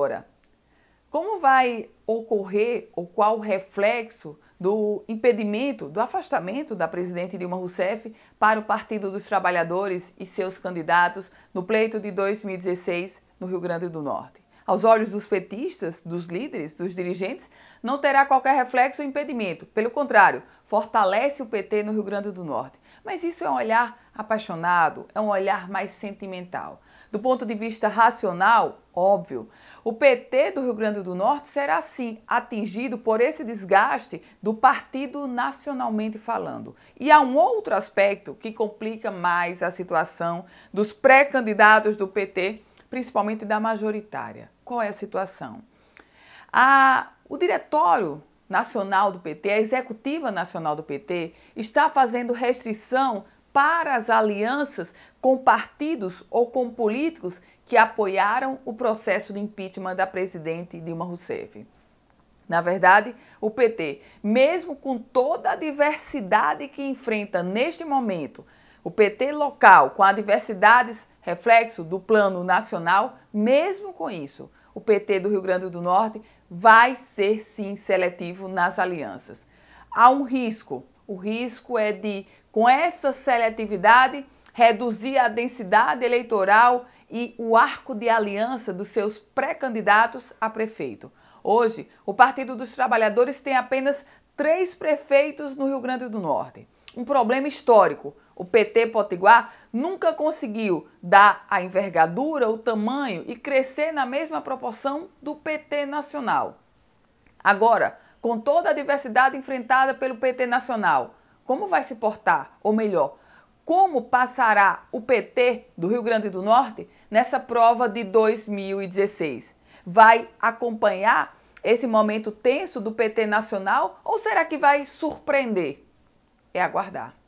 agora. Como vai ocorrer ou qual o reflexo do impedimento, do afastamento da presidente Dilma Rousseff para o Partido dos Trabalhadores e seus candidatos no pleito de 2016 no Rio Grande do Norte? Aos olhos dos petistas, dos líderes, dos dirigentes, não terá qualquer reflexo ou impedimento. Pelo contrário, fortalece o PT no Rio Grande do Norte. Mas isso é um olhar apaixonado, é um olhar mais sentimental. Do ponto de vista racional, óbvio, o PT do Rio Grande do Norte será sim atingido por esse desgaste do partido nacionalmente falando. E há um outro aspecto que complica mais a situação dos pré-candidatos do PT, principalmente da majoritária. Qual é a situação? A, o diretório nacional do PT, a executiva nacional do PT, está fazendo restrição para as alianças com partidos ou com políticos que apoiaram o processo de impeachment da presidente Dilma Rousseff. Na verdade, o PT, mesmo com toda a diversidade que enfrenta neste momento, o PT local, com as diversidades reflexo do plano nacional, mesmo com isso, o PT do Rio Grande do Norte vai ser sim seletivo nas alianças. Há um risco o risco é de, com essa seletividade, reduzir a densidade eleitoral e o arco de aliança dos seus pré-candidatos a prefeito. Hoje, o Partido dos Trabalhadores tem apenas três prefeitos no Rio Grande do Norte. Um problema histórico. O PT Potiguar nunca conseguiu dar a envergadura, o tamanho e crescer na mesma proporção do PT nacional. Agora, com toda a diversidade enfrentada pelo PT nacional, como vai se portar? Ou melhor, como passará o PT do Rio Grande do Norte nessa prova de 2016? Vai acompanhar esse momento tenso do PT nacional ou será que vai surpreender? É aguardar.